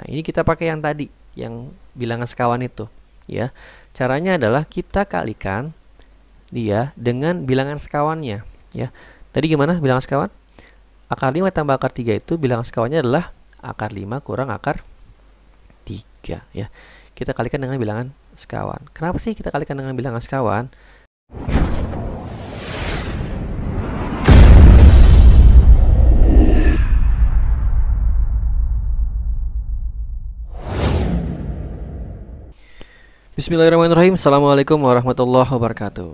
Nah, ini kita pakai yang tadi, yang bilangan sekawan itu, ya. Caranya adalah kita kalikan dia dengan bilangan sekawannya, ya. Tadi gimana bilangan sekawan? Akar 5 tambah akar 3 itu bilangan sekawannya adalah akar 5 kurang akar 3, ya. Kita kalikan dengan bilangan sekawan. Kenapa sih kita kalikan dengan bilangan sekawan? Bismillahirrahmanirrahim Assalamualaikum warahmatullahi wabarakatuh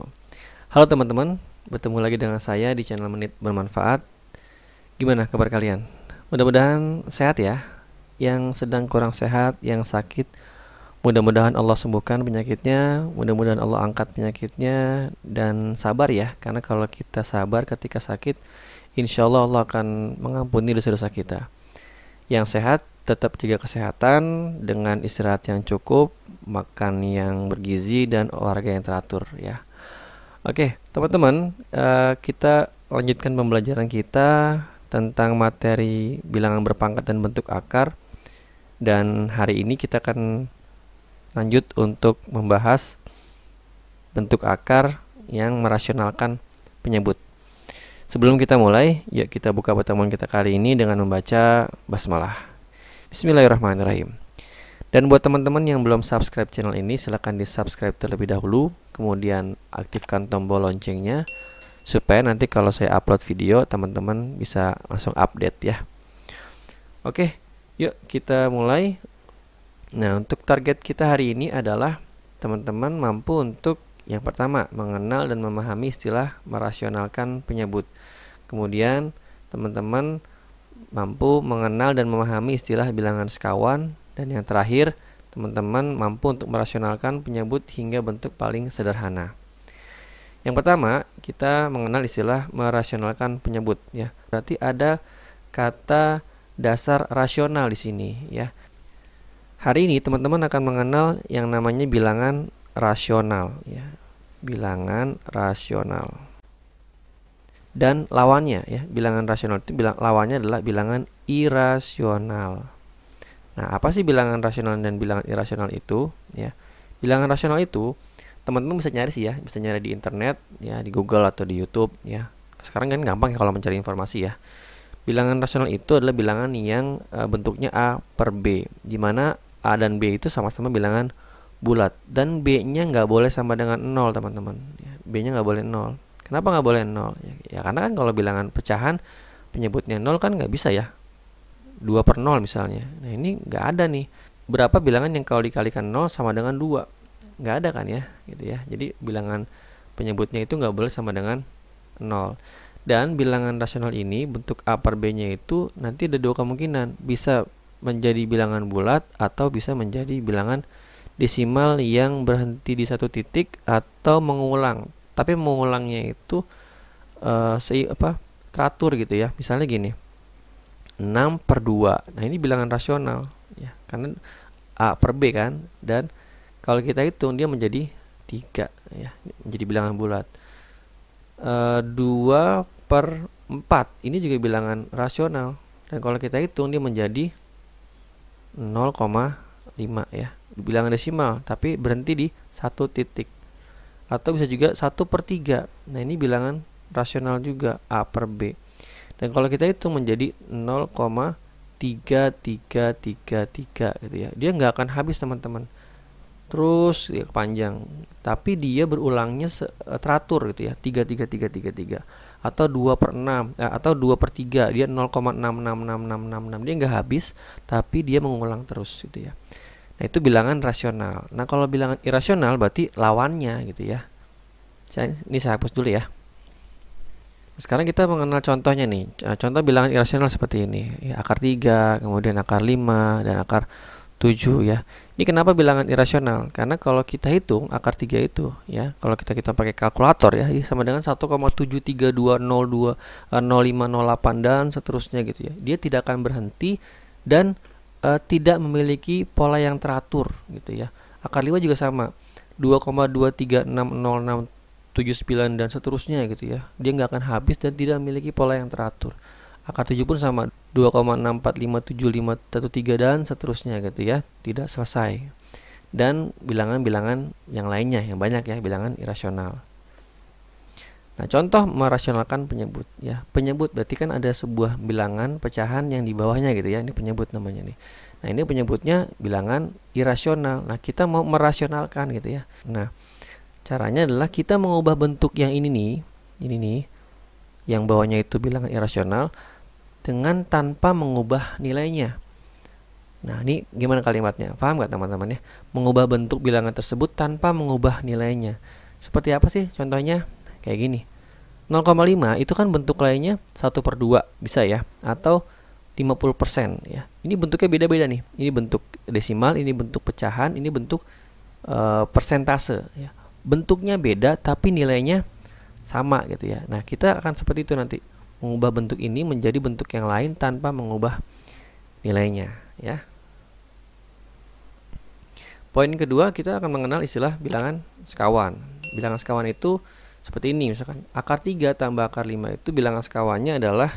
Halo teman-teman Bertemu lagi dengan saya di channel Menit Bermanfaat Gimana kabar kalian? Mudah-mudahan sehat ya Yang sedang kurang sehat, yang sakit Mudah-mudahan Allah sembuhkan penyakitnya Mudah-mudahan Allah angkat penyakitnya Dan sabar ya Karena kalau kita sabar ketika sakit Insya Allah Allah akan mengampuni dosa-dosa kita Yang sehat tetap jaga kesehatan dengan istirahat yang cukup, makan yang bergizi dan olahraga yang teratur ya. Oke, teman-teman, uh, kita lanjutkan pembelajaran kita tentang materi bilangan berpangkat dan bentuk akar. Dan hari ini kita akan lanjut untuk membahas bentuk akar yang merasionalkan penyebut. Sebelum kita mulai, yuk kita buka pertemuan kita kali ini dengan membaca basmalah. Bismillahirrahmanirrahim. Dan buat teman-teman yang belum subscribe channel ini, silahkan di-subscribe terlebih dahulu, kemudian aktifkan tombol loncengnya, supaya nanti kalau saya upload video, teman-teman bisa langsung update ya. Oke, yuk kita mulai. Nah, untuk target kita hari ini adalah teman-teman mampu untuk yang pertama, mengenal dan memahami istilah merasionalkan penyebut. Kemudian, teman-teman mampu mengenal dan memahami istilah bilangan sekawan, dan yang terakhir, teman-teman mampu untuk merasionalkan penyebut hingga bentuk paling sederhana. Yang pertama, kita mengenal istilah merasionalkan penyebut ya. Berarti ada kata dasar rasional di sini ya. Hari ini teman-teman akan mengenal yang namanya bilangan rasional ya. Bilangan rasional dan lawannya ya. Bilangan rasional itu bilang lawannya adalah bilangan irasional. Nah, apa sih bilangan rasional dan bilangan irasional itu ya? Bilangan rasional itu teman-teman bisa nyari sih ya, bisa nyari di internet ya, di Google atau di YouTube ya. Sekarang kan gampang ya kalau mencari informasi ya. Bilangan rasional itu adalah bilangan yang e, bentuknya A per B, di mana A dan B itu sama-sama bilangan bulat dan B-nya nggak boleh sama dengan nol teman-teman. Ya, B-nya nggak boleh nol. Kenapa nggak boleh nol? Ya, ya, karena kan kalau bilangan pecahan penyebutnya nol kan nggak bisa ya. 2 per nol misalnya. Nah ini nggak ada nih. Berapa bilangan yang kalau dikalikan nol sama dengan dua? Nggak ada kan ya. gitu ya. Jadi bilangan penyebutnya itu nggak boleh sama dengan nol. Dan bilangan rasional ini bentuk A per B-nya itu nanti ada dua kemungkinan. Bisa menjadi bilangan bulat atau bisa menjadi bilangan desimal yang berhenti di satu titik atau mengulang tapi mengulangnya itu uh, se apa teratur gitu ya misalnya gini 6 per 2 nah ini bilangan rasional ya karena A per B kan dan kalau kita hitung dia menjadi 3 ya menjadi bilangan bulat e, eh, 2 per 4 ini juga bilangan rasional dan kalau kita hitung dia menjadi 0,5 ya bilangan desimal tapi berhenti di satu titik atau bisa juga 1 per 3 nah ini bilangan rasional juga A per B dan kalau kita hitung menjadi 0,3333 gitu ya dia nggak akan habis teman-teman terus ya, panjang tapi dia berulangnya eh, teratur gitu ya 33333 atau 2 per 6 eh, atau 2 per 3 dia 0,666666 dia nggak habis tapi dia mengulang terus gitu ya Nah, itu bilangan rasional. Nah, kalau bilangan irasional berarti lawannya gitu ya. Saya, ini saya hapus dulu ya. Sekarang kita mengenal contohnya nih. Eh, contoh bilangan irasional seperti ini. Ya, akar 3, kemudian akar 5, dan akar 7 ya. Ini kenapa bilangan irasional? Karena kalau kita hitung akar 3 itu ya, kalau kita kita pakai kalkulator ya, sama dengan 1,73202 0508 eh, dan seterusnya gitu ya. Dia tidak akan berhenti dan uh, tidak memiliki pola yang teratur gitu ya. Akar liwa juga sama. 2,2360679 dan seterusnya gitu ya. Dia nggak akan habis dan tidak memiliki pola yang teratur. Akar 7 pun sama 2,6457513 dan seterusnya gitu ya. Tidak selesai. Dan bilangan-bilangan yang lainnya yang banyak ya, bilangan irasional. Nah, contoh merasionalkan penyebut ya. Penyebut berarti kan ada sebuah bilangan pecahan yang di bawahnya gitu ya. Ini penyebut namanya nih. Nah, ini penyebutnya bilangan irasional. Nah, kita mau merasionalkan gitu ya. Nah, caranya adalah kita mengubah bentuk yang ini nih, ini nih yang bawahnya itu bilangan irasional dengan tanpa mengubah nilainya. Nah, ini gimana kalimatnya? Paham nggak teman-teman ya? Mengubah bentuk bilangan tersebut tanpa mengubah nilainya. Seperti apa sih contohnya? kayak gini 0,5 itu kan bentuk lainnya 1 per 2 bisa ya atau 50% ya ini bentuknya beda-beda nih ini bentuk desimal ini bentuk pecahan ini bentuk uh, persentase ya bentuknya beda tapi nilainya sama gitu ya nah kita akan seperti itu nanti mengubah bentuk ini menjadi bentuk yang lain tanpa mengubah nilainya ya poin kedua kita akan mengenal istilah bilangan sekawan bilangan sekawan itu seperti ini misalkan akar 3 tambah akar 5 itu bilangan sekawannya adalah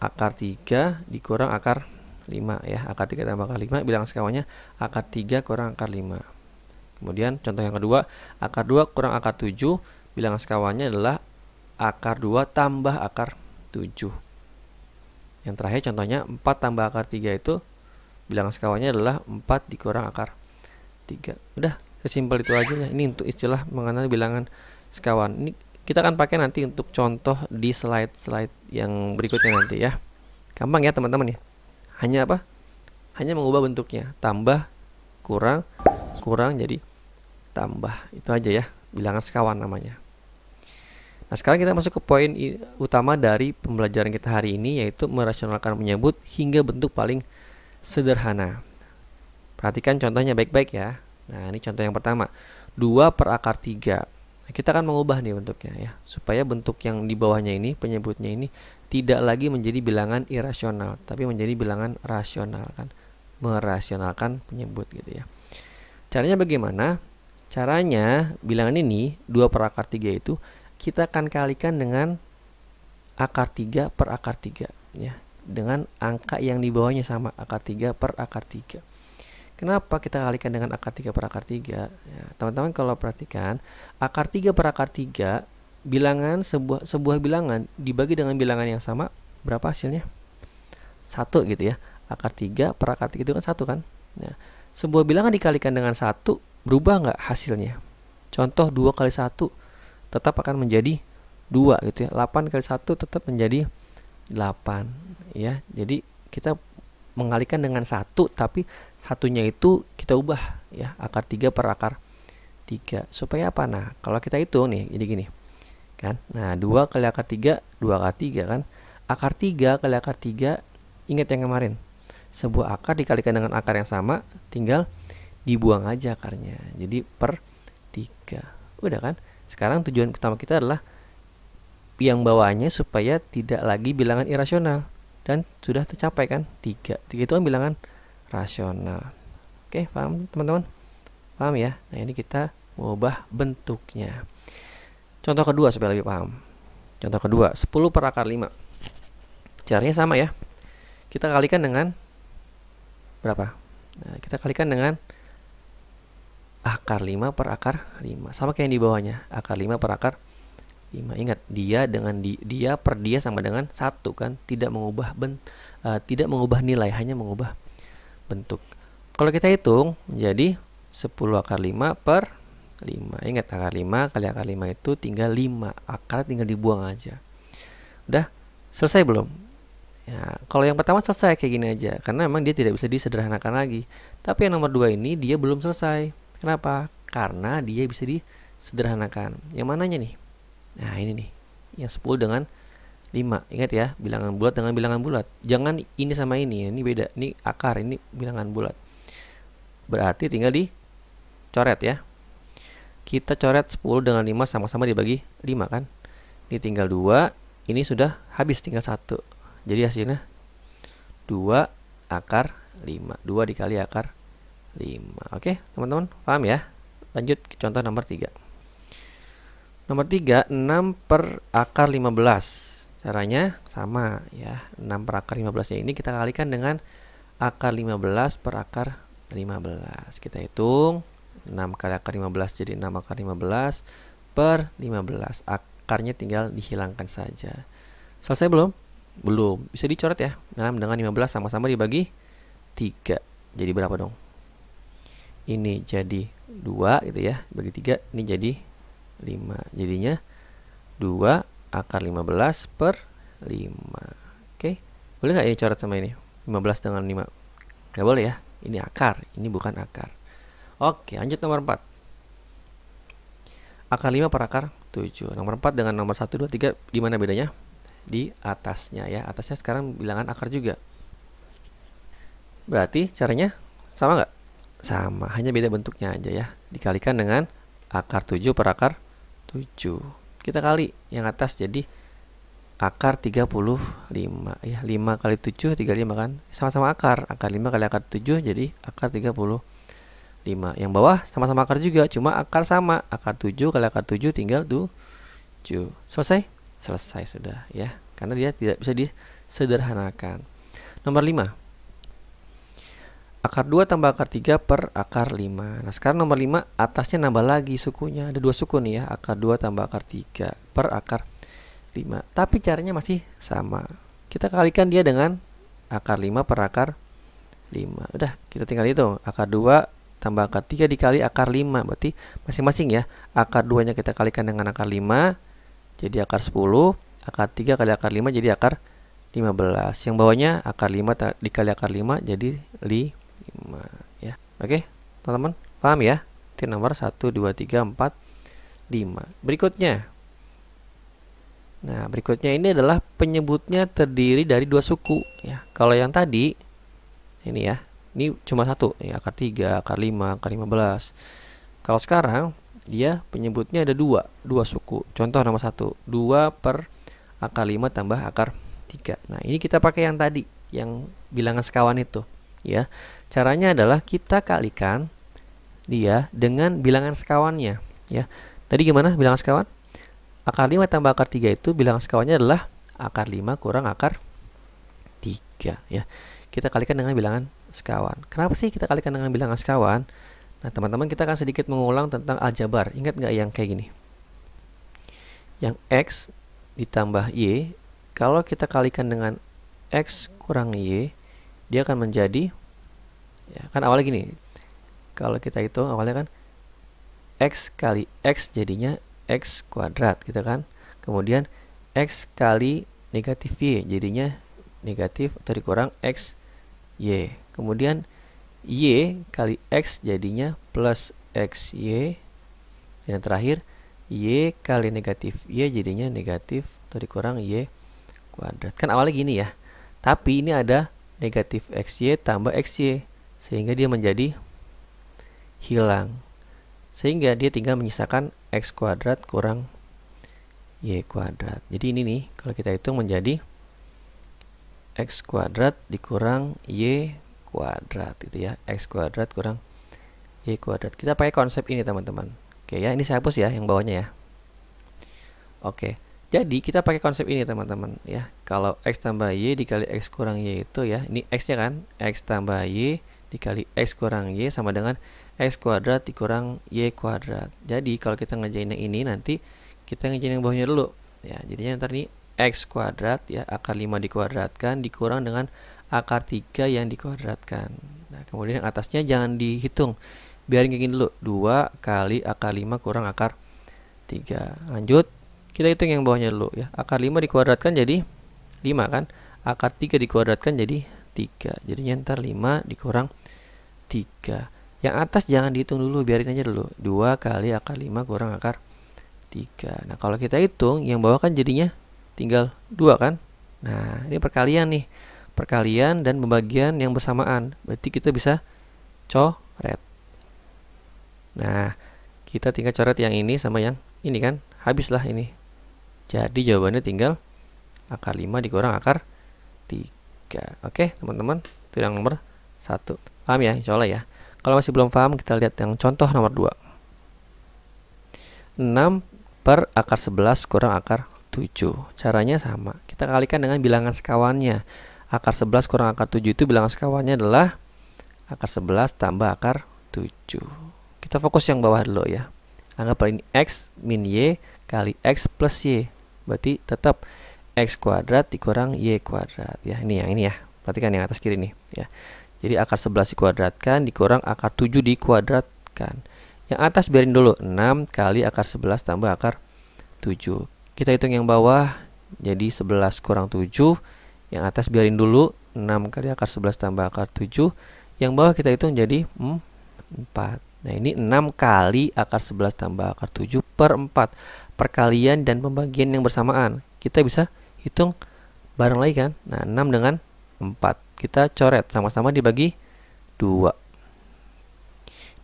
akar 3 dikurang akar 5 ya. Akar 3 tambah akar 5 bilangan sekawannya akar 3 kurang akar 5. Kemudian contoh yang kedua, akar 2 kurang akar 7 bilangan sekawannya adalah akar 2 tambah akar 7. Yang terakhir contohnya 4 tambah akar 3 itu bilangan sekawannya adalah 4 dikurang akar 3. Udah, sesimpel itu aja ya. Ini untuk istilah mengenai bilangan sekawan ini kita akan pakai nanti untuk contoh di slide-slide yang berikutnya nanti ya gampang ya teman-teman ya hanya apa hanya mengubah bentuknya tambah kurang kurang jadi tambah itu aja ya bilangan sekawan namanya nah sekarang kita masuk ke poin utama dari pembelajaran kita hari ini yaitu merasionalkan menyebut hingga bentuk paling sederhana perhatikan contohnya baik-baik ya nah ini contoh yang pertama 2 per akar 3 Nah, kita akan mengubah nih bentuknya ya, supaya bentuk yang di bawahnya ini, penyebutnya ini tidak lagi menjadi bilangan irasional, tapi menjadi bilangan rasional kan, merasionalkan penyebut gitu ya. Caranya bagaimana? Caranya bilangan ini dua per akar tiga itu kita akan kalikan dengan akar tiga per akar tiga ya, dengan angka yang di bawahnya sama akar tiga per akar tiga. Kenapa kita kalikan dengan akar 3 per akar 3? teman teman ya, kalau perhatikan, akar 3 per akar 3, bilangan sebuah, sebuah bilangan dibagi dengan bilangan yang sama, berapa hasilnya? 1 gitu ya. Akar 3 per akar 3 itu kan 1 kan? Ya. sebuah bilangan dikalikan dengan 1, berubah nggak hasilnya? Contoh 2 kali 1 tetap akan menjadi 2 gitu ya. 8 kali 1 tetap menjadi 8 ya. Jadi kita mengalikan dengan satu tapi satunya itu kita ubah ya akar 3 per akar 3 supaya apa nah kalau kita hitung nih jadi gini kan nah 2 kali akar 3 2 akar 3 kan akar 3 kali akar 3 ingat yang kemarin sebuah akar dikalikan dengan akar yang sama tinggal dibuang aja akarnya jadi per 3 udah kan sekarang tujuan utama kita adalah yang bawahnya supaya tidak lagi bilangan irasional dan sudah tercapai kan tiga tiga itu kan bilangan rasional oke paham teman-teman paham ya nah ini kita mengubah bentuknya contoh kedua supaya lebih paham contoh kedua 10 per akar 5 caranya sama ya kita kalikan dengan berapa nah, kita kalikan dengan akar 5 per akar 5 sama kayak yang di bawahnya akar 5 per akar lima Ingat, dia dengan di, dia per dia sama dengan satu kan, tidak mengubah ben, uh, tidak mengubah nilai, hanya mengubah bentuk. Kalau kita hitung menjadi 10 akar 5 per 5. Ingat akar 5 kali akar 5 itu tinggal 5. Akar tinggal dibuang aja. Udah selesai belum? Ya, kalau yang pertama selesai kayak gini aja karena memang dia tidak bisa disederhanakan lagi. Tapi yang nomor 2 ini dia belum selesai. Kenapa? Karena dia bisa disederhanakan. Yang mananya nih? Nah, ini nih. Yang 10 dengan 5. Ingat ya, bilangan bulat dengan bilangan bulat. Jangan ini sama ini, ini beda. Ini akar, ini bilangan bulat. Berarti tinggal di coret ya. Kita coret 10 dengan 5 sama-sama dibagi 5 kan. Ini tinggal 2, ini sudah habis tinggal 1. Jadi hasilnya 2 akar 5. 2 dikali akar 5. Oke, teman-teman, paham ya? Lanjut ke contoh nomor 3. Nomor 3, 6 per akar 15. Caranya sama ya. 6 per akar 15 ini kita kalikan dengan akar 15 per akar 15. Kita hitung 6 kali akar 15 jadi 6 akar 15 per 15. Akarnya tinggal dihilangkan saja. Selesai belum? Belum. Bisa dicoret ya. 6 dengan 15 sama-sama dibagi 3. Jadi berapa dong? Ini jadi 2 gitu ya. Bagi 3 ini jadi 5 jadinya 2 akar 15 per 5 oke okay. boleh nggak ini coret sama ini 15 dengan 5 nggak boleh ya ini akar ini bukan akar oke okay, lanjut nomor 4 akar 5 per akar 7 nomor 4 dengan nomor 1 2 3 gimana bedanya di atasnya ya atasnya sekarang bilangan akar juga berarti caranya sama nggak sama hanya beda bentuknya aja ya dikalikan dengan akar 7 per akar 7 kita kali yang atas jadi akar 35 ya 5 kali 7 35 kan sama-sama akar akar 5 kali akar 7 jadi akar 35 yang bawah sama-sama akar juga cuma akar sama akar 7 kali akar 7 tinggal 7 selesai selesai sudah ya karena dia tidak bisa disederhanakan nomor 5 akar 2 tambah akar 3 per akar 5. Nah, sekarang nomor 5 atasnya nambah lagi sukunya. Ada dua suku nih ya, akar 2 tambah akar 3 per akar 5. Tapi caranya masih sama. Kita kalikan dia dengan akar 5 per akar 5. Udah, kita tinggal itu Akar 2 tambah akar 3 dikali akar 5. Berarti masing-masing ya. Akar 2-nya kita kalikan dengan akar 5. Jadi akar 10. Akar 3 kali akar 5 jadi akar 15. Yang bawahnya akar 5 dikali akar 5 jadi 5 ya oke teman-teman paham ya titik nomor 1 2 3 4 5 berikutnya Nah, berikutnya ini adalah penyebutnya terdiri dari dua suku ya. Kalau yang tadi ini ya, ini cuma satu, ya akar 3, akar 5, akar 15. Kalau sekarang dia penyebutnya ada dua, dua suku. Contoh nomor satu, 2 per akar 5 tambah akar 3. Nah, ini kita pakai yang tadi, yang bilangan sekawan itu ya. Caranya adalah kita kalikan dia dengan bilangan sekawannya, ya. Tadi gimana bilangan sekawan? Akar 5 tambah akar 3 itu bilangan sekawannya adalah akar 5 kurang akar 3, ya. Kita kalikan dengan bilangan sekawan. Kenapa sih kita kalikan dengan bilangan sekawan? Nah, teman-teman kita akan sedikit mengulang tentang aljabar. Ingat nggak yang kayak gini? Yang X ditambah Y, kalau kita kalikan dengan X kurang Y, dia akan menjadi ya kan awalnya gini kalau kita hitung awalnya kan x kali x jadinya x kuadrat gitu kan kemudian x kali negatif y jadinya negatif atau dikurang x y kemudian y kali x jadinya plus x y dan yang terakhir y kali negatif y jadinya negatif atau dikurang y kuadrat kan awalnya gini ya tapi ini ada negatif xy tambah xy sehingga dia menjadi hilang sehingga dia tinggal menyisakan x kuadrat kurang y kuadrat jadi ini nih kalau kita hitung menjadi x kuadrat dikurang y kuadrat gitu ya x kuadrat kurang y kuadrat kita pakai konsep ini teman-teman oke ya ini saya hapus ya yang bawahnya ya oke jadi kita pakai konsep ini teman-teman ya kalau x tambah y dikali x kurang y itu ya ini x nya kan x tambah y dikali X kurang Y sama dengan X kuadrat dikurang Y kuadrat. Jadi kalau kita ngejain yang ini nanti kita ngejain yang bawahnya dulu. Ya, jadinya yang ini X kuadrat ya akar 5 dikuadratkan dikurang dengan akar 3 yang dikuadratkan. Nah, kemudian yang atasnya jangan dihitung. Biarin kayak gini dulu. 2 kali akar 5 kurang akar 3. Lanjut, kita hitung yang bawahnya dulu ya. Akar 5 dikuadratkan jadi 5 kan? Akar 3 dikuadratkan jadi 3 jadinya ntar 5 dikurang 3 yang atas jangan dihitung dulu biarin aja dulu 2 kali akar 5 kurang akar 3 nah kalau kita hitung yang bawah kan jadinya tinggal 2 kan nah ini perkalian nih perkalian dan pembagian yang bersamaan berarti kita bisa coret nah kita tinggal coret yang ini sama yang ini kan habislah ini jadi jawabannya tinggal akar 5 dikurang akar 3 3 oke teman-teman itu yang nomor satu paham ya insya Allah ya kalau masih belum paham kita lihat yang contoh nomor dua. 6 per akar 11 kurang akar 7 caranya sama kita kalikan dengan bilangan sekawannya akar 11 kurang akar 7 itu bilangan sekawannya adalah akar 11 tambah akar 7 kita fokus yang bawah dulu ya anggaplah ini X min Y kali X plus Y berarti tetap x kuadrat dikurang y kuadrat ya ini yang ini ya perhatikan yang atas kiri nih ya jadi akar 11 dikuadratkan dikurang akar 7 dikuadratkan yang atas biarin dulu 6 kali akar 11 tambah akar 7 kita hitung yang bawah jadi 11 kurang 7 yang atas biarin dulu 6 kali akar 11 tambah akar 7 yang bawah kita hitung jadi hmm, 4 Nah ini 6 kali akar 11 tambah akar 7 per 4 Perkalian dan pembagian yang bersamaan Kita bisa hitung bareng lagi kan nah 6 dengan 4 kita coret sama-sama dibagi 2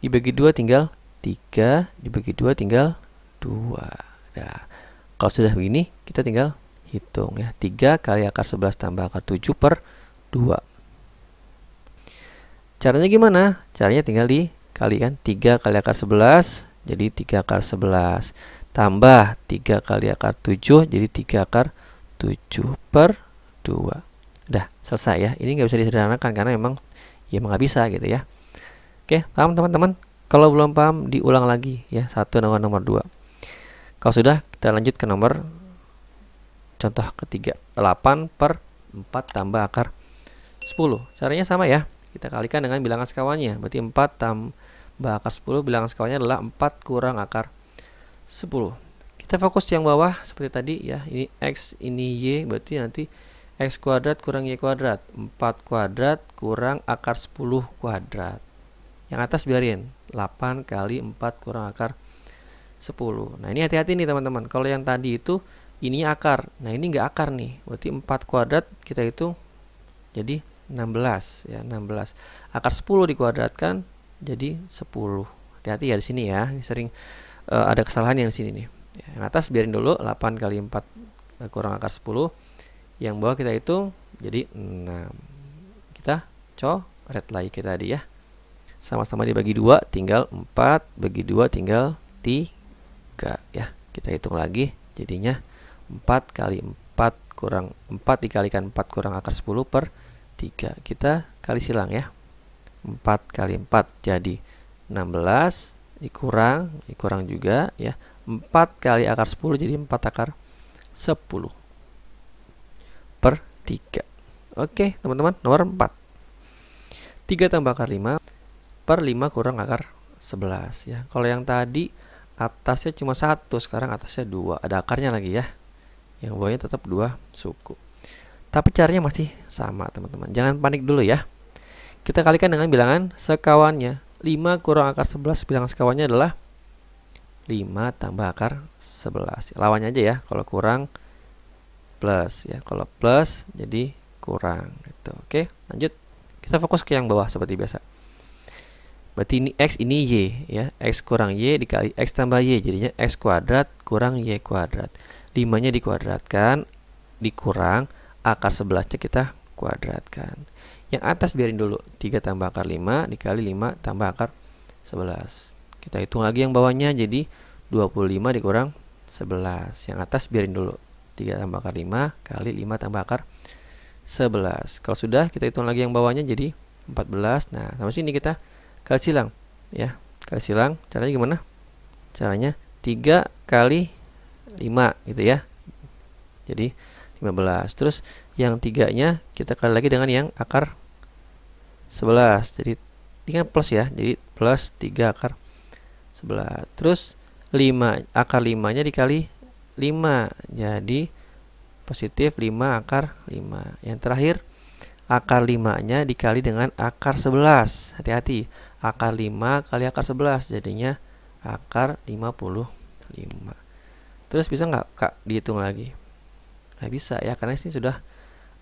dibagi 2 tinggal 3 dibagi 2 tinggal 2 nah kalau sudah begini kita tinggal hitung ya 3 kali akar 11 tambah akar 7 per 2 Caranya gimana? Caranya tinggal dikalikan 3 kali akar 11 jadi 3 akar 11 tambah 3 kali akar 7 jadi 3 akar 11. 7 per 2 Dah, selesai ya. Ini nggak bisa disederhanakan karena memang ya emang nggak bisa gitu ya. Oke, paham teman-teman? Kalau belum paham, diulang lagi ya. Satu nomor nomor dua. Kalau sudah, kita lanjut ke nomor contoh ketiga. 8 per 4 tambah akar 10. Caranya sama ya. Kita kalikan dengan bilangan sekawannya. Berarti 4 tambah akar 10, bilangan sekawannya adalah 4 kurang akar 10. Kita fokus yang bawah seperti tadi ya. Ini X, ini Y, berarti nanti X kuadrat kurang Y kuadrat. 4 kuadrat kurang akar 10 kuadrat. Yang atas biarin. 8 kali 4 kurang akar 10. Nah ini hati-hati nih teman-teman. Kalau yang tadi itu ini akar. Nah ini nggak akar nih. Berarti 4 kuadrat kita itu jadi 16 ya 16 akar 10 dikuadratkan jadi 10 hati-hati ya di sini ya sering uh, ada kesalahan yang di sini nih ya, yang atas biarin dulu 8 kali 4 eh, kurang akar 10 yang bawah kita itu jadi 6 kita coret lagi kita tadi ya sama-sama dibagi 2 tinggal 4 bagi 2 tinggal 3 ya kita hitung lagi jadinya 4 kali 4 kurang 4 dikalikan 4 kurang akar 10 per 3 kita kali silang ya 4 kali 4 jadi 16 dikurang dikurang juga ya 4 kali akar 10 jadi 4 akar 10 per 3 oke teman-teman nomor 4 3 tambah akar 5 per 5 kurang akar 11 ya kalau yang tadi atasnya cuma satu sekarang atasnya dua ada akarnya lagi ya yang bawahnya tetap dua suku tapi caranya masih sama teman-teman jangan panik dulu ya kita kalikan dengan bilangan sekawannya 5 kurang akar 11 bilangan sekawannya adalah 5 tambah akar 11 lawannya aja ya kalau kurang plus ya kalau plus jadi kurang gitu oke lanjut kita fokus ke yang bawah seperti biasa berarti ini x ini y ya x kurang y dikali x tambah y jadinya x kuadrat kurang y kuadrat 5 nya dikuadratkan dikurang akar 11 nya kita kuadratkan yang atas biarin dulu 3 tambah akar 5 dikali 5 tambah akar 11 kita hitung lagi yang bawahnya jadi 25 dikurang 11. Yang atas biarin dulu. 3 tambah akar 5 kali 5 tambah akar 11. Kalau sudah kita hitung lagi yang bawahnya jadi 14. Nah, sama sini kita kali silang ya. Kali silang caranya gimana? Caranya 3 kali 5 gitu ya. Jadi 15. Terus yang tiganya kita kali lagi dengan yang akar 11 jadi ini kan plus ya jadi plus 3 akar 11. Terus 5 akar 5-nya dikali 5. Jadi positif 5 akar 5. Yang terakhir akar 5-nya dikali dengan akar 11. Hati-hati. Akar 5 kali akar 11 jadinya akar 55. Terus bisa nggak Kak dihitung lagi? Nggak bisa ya karena ini sudah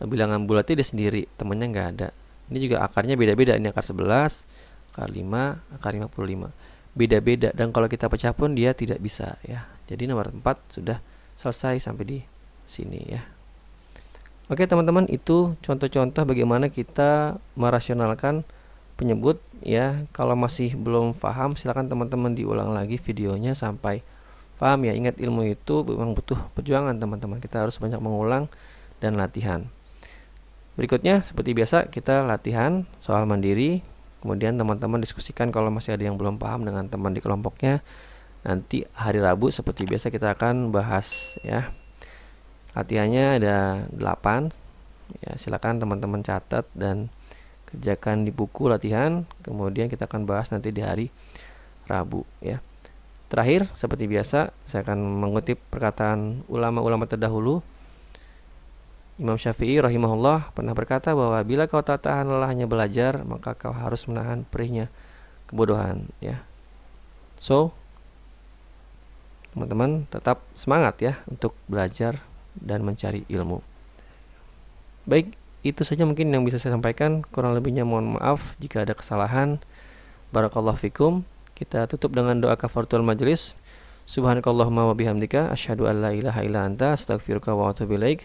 bilangan bulatnya dia sendiri, temennya nggak ada. Ini juga akarnya beda-beda. Ini akar 11, akar 5, akar 55 beda-beda dan kalau kita pecah pun dia tidak bisa ya. Jadi nomor 4 sudah selesai sampai di sini ya. Oke teman-teman itu contoh-contoh bagaimana kita merasionalkan penyebut ya. Kalau masih belum paham silakan teman-teman diulang lagi videonya sampai paham ya. Ingat ilmu itu memang butuh perjuangan teman-teman. Kita harus banyak mengulang dan latihan. Berikutnya seperti biasa kita latihan soal mandiri Kemudian teman-teman diskusikan kalau masih ada yang belum paham dengan teman di kelompoknya. Nanti hari Rabu seperti biasa kita akan bahas ya. Latihannya ada 8. Ya, silakan teman-teman catat dan kerjakan di buku latihan. Kemudian kita akan bahas nanti di hari Rabu ya. Terakhir, seperti biasa, saya akan mengutip perkataan ulama-ulama terdahulu Imam Syafi'i rahimahullah pernah berkata bahwa bila kau tak tahan lelahnya belajar, maka kau harus menahan perihnya kebodohan, ya. So, teman-teman tetap semangat ya untuk belajar dan mencari ilmu. Baik, itu saja mungkin yang bisa saya sampaikan. Kurang lebihnya mohon maaf jika ada kesalahan. Barakallahu fikum. Kita tutup dengan doa kafaratul majelis. Subhanakallahumma wa bihamdika asyhadu an la ilaha illa anta astaghfiruka wa atubu ilaika.